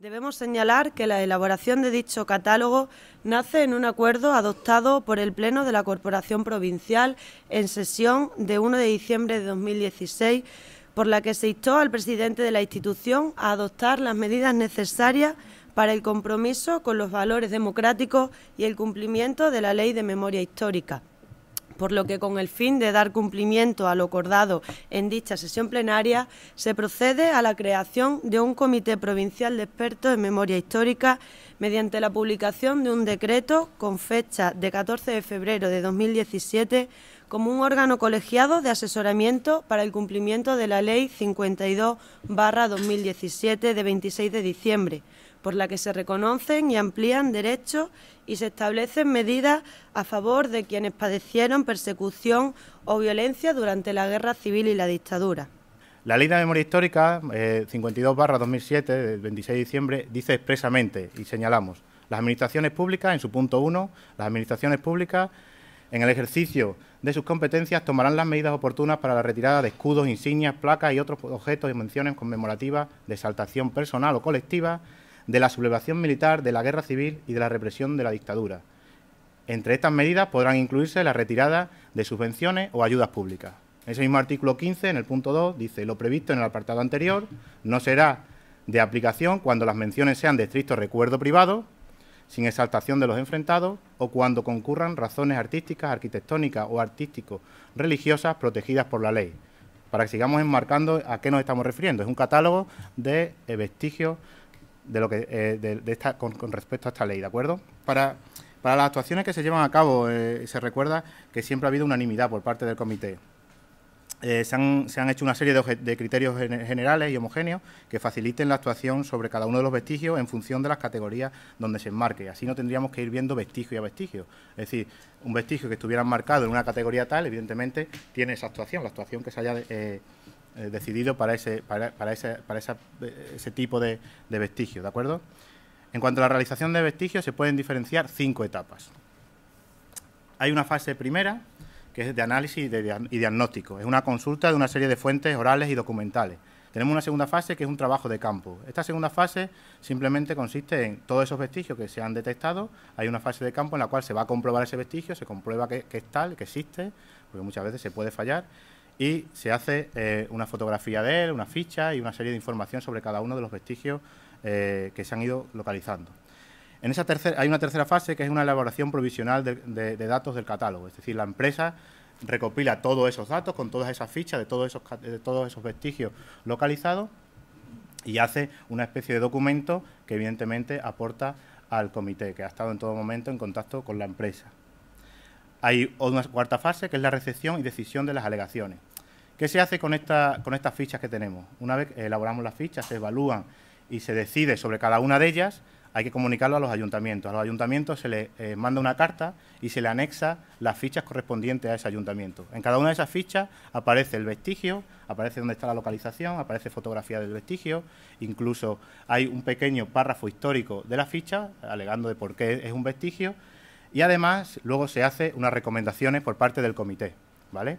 Debemos señalar que la elaboración de dicho catálogo nace en un acuerdo adoptado por el Pleno de la Corporación Provincial en sesión de 1 de diciembre de 2016, por la que se instó al presidente de la institución a adoptar las medidas necesarias para el compromiso con los valores democráticos y el cumplimiento de la Ley de Memoria Histórica por lo que con el fin de dar cumplimiento a lo acordado en dicha sesión plenaria, se procede a la creación de un Comité Provincial de Expertos en Memoria Histórica mediante la publicación de un decreto con fecha de 14 de febrero de 2017 como un órgano colegiado de asesoramiento para el cumplimiento de la Ley 52-2017 de 26 de diciembre por la que se reconocen y amplían derechos y se establecen medidas a favor de quienes padecieron persecución o violencia durante la guerra civil y la dictadura. La Ley de Memoria Histórica 52-2007, del 26 de diciembre, dice expresamente, y señalamos, las administraciones públicas, en su punto 1, las administraciones públicas, en el ejercicio de sus competencias, tomarán las medidas oportunas para la retirada de escudos, insignias, placas y otros objetos y menciones conmemorativas de exaltación personal o colectiva de la sublevación militar, de la guerra civil y de la represión de la dictadura. Entre estas medidas podrán incluirse la retirada de subvenciones o ayudas públicas. ese mismo artículo 15, en el punto 2, dice lo previsto en el apartado anterior no será de aplicación cuando las menciones sean de estricto recuerdo privado, sin exaltación de los enfrentados o cuando concurran razones artísticas, arquitectónicas o artístico-religiosas protegidas por la ley. Para que sigamos enmarcando a qué nos estamos refiriendo. Es un catálogo de vestigios de lo que eh, esta, con, respecto a esta ley, ¿de acuerdo? Para, para las actuaciones que se llevan a cabo, eh, se recuerda que siempre ha habido unanimidad por parte del comité. Eh, se, han, se, han, hecho una serie de, criterios generales y homogéneos que faciliten la actuación sobre cada uno de los vestigios en función de las categorías donde se enmarque. Así no tendríamos que ir viendo vestigio a vestigio. Es decir, un vestigio que estuviera marcado en una categoría tal, evidentemente, tiene esa actuación, la actuación que se haya eh, decidido para ese, para, ese, para eh, ese tipo de, vestigios. ¿de acuerdo? En cuanto a la realización de vestigios, se pueden diferenciar cinco etapas. Hay una fase primera, que es de análisis y, diagnóstico. Es una consulta de una serie de fuentes orales y documentales. Tenemos una segunda fase que es un trabajo de campo. Esta segunda fase simplemente consiste en todos esos vestigios que se han detectado. Hay una fase de campo en la cual se va a comprobar ese vestigio, se comprueba que, que es tal, que existe, porque muchas veces se puede fallar y se hace eh, una fotografía de él, una ficha y una serie de información sobre cada uno de los vestigios eh, que se han ido localizando. En esa tercera, hay una tercera fase que es una elaboración provisional de, datos del catálogo, es decir, la empresa recopila todos esos datos con todas esas fichas de todos esos vestigios localizados y hace una especie de documento que evidentemente aporta al comité, que ha estado en todo momento en contacto con la empresa. Hay una cuarta fase que es la recepción y decisión de las alegaciones ¿Qué se hace con, estas fichas que tenemos? Una vez elaboramos las fichas, se evalúan y se decide sobre cada una de ellas, hay que comunicarlo a los ayuntamientos. A los ayuntamientos se les eh, manda una carta y se le anexa las fichas correspondientes a ese ayuntamiento. En cada una de esas fichas aparece el vestigio, aparece dónde está la localización, aparece fotografía del vestigio, incluso hay un pequeño párrafo histórico de la ficha, alegando de por qué es un vestigio, y además luego se hace unas recomendaciones por parte del comité. ¿vale?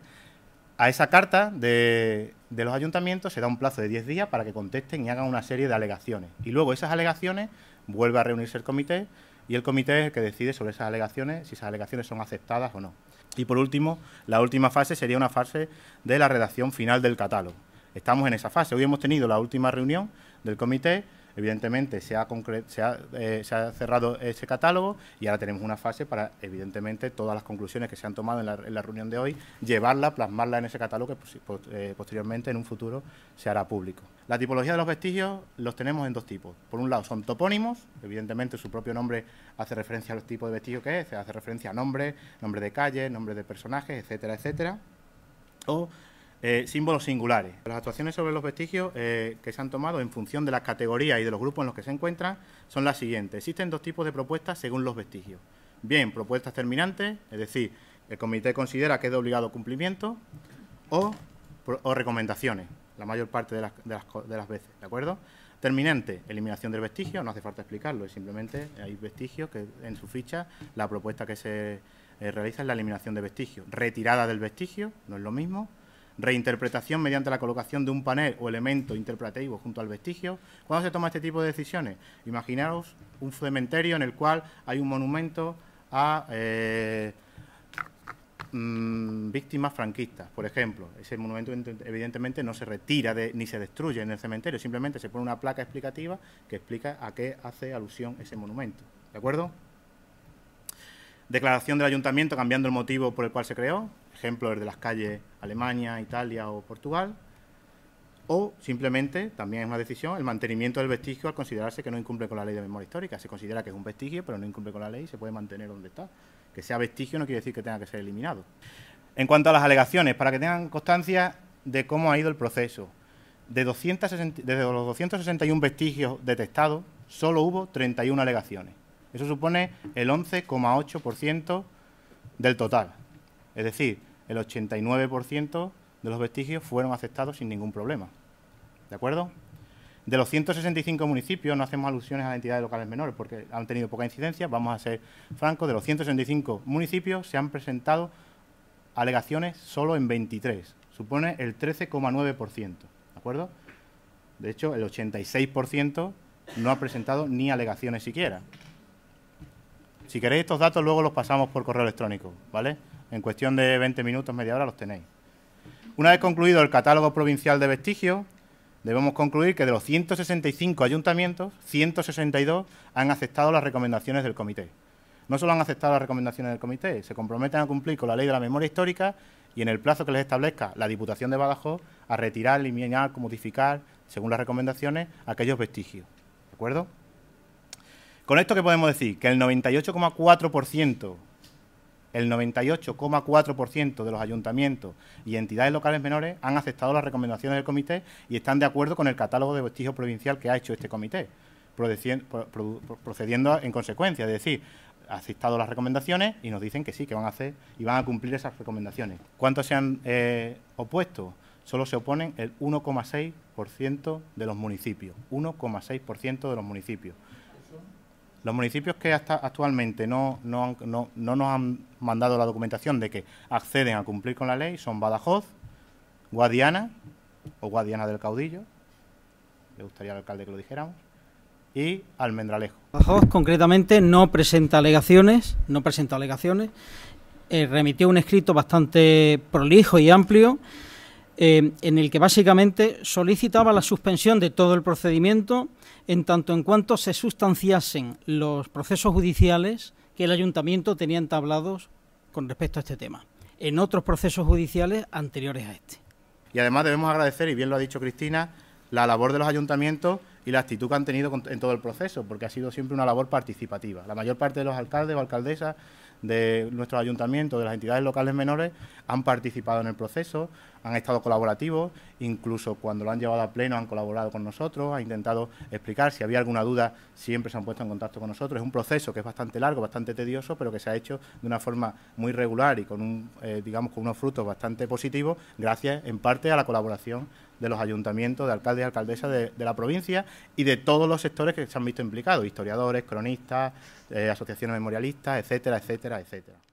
A esa carta de, los ayuntamientos se da un plazo de 10 días para que contesten y hagan una serie de alegaciones. Y luego esas alegaciones vuelve a reunirse el comité y el comité es el que decide sobre esas alegaciones, si esas alegaciones son aceptadas o no. Y por último, la última fase sería una fase de la redacción final del catálogo. Estamos en esa fase. Hoy hemos tenido la última reunión del comité Evidentemente eh, se ha, cerrado ese catálogo y ahora tenemos una fase para, evidentemente, todas las conclusiones que se han tomado en la, reunión de hoy, llevarla, plasmarla en ese catálogo que pues, pues, eh, posteriormente, en un futuro, se hará público. La tipología de los vestigios los tenemos en dos tipos. Por un lado son topónimos, evidentemente su propio nombre hace referencia a los tipos de vestigio que es, hace referencia a nombres, nombre de calle, nombre de personajes, etcétera, etcétera. O eh, símbolos singulares. Las actuaciones sobre los vestigios eh, que se han tomado en función de las categorías y de los grupos en los que se encuentran son las siguientes. Existen dos tipos de propuestas según los vestigios. Bien, propuestas terminantes, es decir, el comité considera que es obligado cumplimiento, o, o recomendaciones, la mayor parte de las, veces, ¿de acuerdo? Terminante, eliminación del vestigio, no hace falta explicarlo, es simplemente hay vestigios que en su ficha la propuesta que se eh, realiza es la eliminación de vestigio. Retirada del vestigio, no es lo mismo, reinterpretación mediante la colocación de un panel o elemento interpretativo junto al vestigio. ¿Cuándo se toma este tipo de decisiones? Imaginaos un cementerio en el cual hay un monumento a eh, mm, víctimas franquistas, por ejemplo. Ese monumento evidentemente no se retira ni se destruye en el cementerio, simplemente se pone una placa explicativa que explica a qué hace alusión ese monumento. ¿De acuerdo? Declaración del ayuntamiento cambiando el motivo por el cual se creó, ejemplo el de las calles Alemania, Italia o Portugal. O simplemente, también es una decisión, el mantenimiento del vestigio al considerarse que no incumple con la ley de memoria histórica. Se considera que es un vestigio, pero no incumple con la ley y se puede mantener donde está. Que sea vestigio no quiere decir que tenga que ser eliminado. En cuanto a las alegaciones, para que tengan constancia de cómo ha ido el proceso, de 260, desde los 261 vestigios detectados, solo hubo 31 alegaciones. Eso supone el 11,8% del total. Es decir, el 89% de los vestigios fueron aceptados sin ningún problema. ¿De acuerdo? De los 165 municipios, no hacemos alusiones a las entidades locales menores porque han tenido poca incidencia, vamos a ser francos, de los 165 municipios se han presentado alegaciones solo en 23, supone el 13,9%, ¿de acuerdo? De hecho, el 86% no ha presentado ni alegaciones siquiera. Si queréis estos datos, luego los pasamos por correo electrónico, ¿vale? En cuestión de 20 minutos, media hora, los tenéis. Una vez concluido el catálogo provincial de vestigios, debemos concluir que de los 165 ayuntamientos, 162 han aceptado las recomendaciones del comité. No solo han aceptado las recomendaciones del comité, se comprometen a cumplir con la ley de la memoria histórica y en el plazo que les establezca la Diputación de Badajoz a retirar, eliminar, modificar, según las recomendaciones, aquellos vestigios. ¿De acuerdo? ¿Con esto qué podemos decir? Que el 98,4%, el 98,4% de los ayuntamientos y entidades locales menores han aceptado las recomendaciones del comité y están de acuerdo con el catálogo de vestigio provincial que ha hecho este comité, procediendo en consecuencia, es decir, aceptado las recomendaciones y nos dicen que sí, que van a hacer y van a cumplir esas recomendaciones. ¿Cuántos se han eh, opuesto? Solo se oponen el 1,6% de los municipios, 1,6% de los municipios. Los municipios que hasta actualmente no, nos han mandado la documentación de que acceden a cumplir con la ley son Badajoz, Guadiana o Guadiana del Caudillo, le gustaría al alcalde que lo dijéramos, y Almendralejo. Badajoz concretamente no presenta alegaciones, no presenta alegaciones, eh, remitió un escrito bastante prolijo y amplio eh, en el que básicamente solicitaba la suspensión de todo el procedimiento en tanto en cuanto se sustanciasen los procesos judiciales que el ayuntamiento tenía entablados con respecto a este tema, en otros procesos judiciales anteriores a este. Y además debemos agradecer, y bien lo ha dicho Cristina, la labor de los ayuntamientos y la actitud que han tenido en todo el proceso, porque ha sido siempre una labor participativa. La mayor parte de los alcaldes o alcaldesas de nuestro ayuntamiento, de las entidades locales menores, han participado en el proceso, han estado colaborativos, incluso cuando lo han llevado a pleno han colaborado con nosotros, han intentado explicar, si había alguna duda siempre se han puesto en contacto con nosotros. Es un proceso que es bastante largo, bastante tedioso, pero que se ha hecho de una forma muy regular y con, eh, unos frutos bastante positivos, gracias en parte a la colaboración de los ayuntamientos, de alcaldes y alcaldesas de, la provincia y de todos los sectores que se han visto implicados, historiadores, cronistas, eh, asociaciones memorialistas, etcétera, etcétera, etcétera.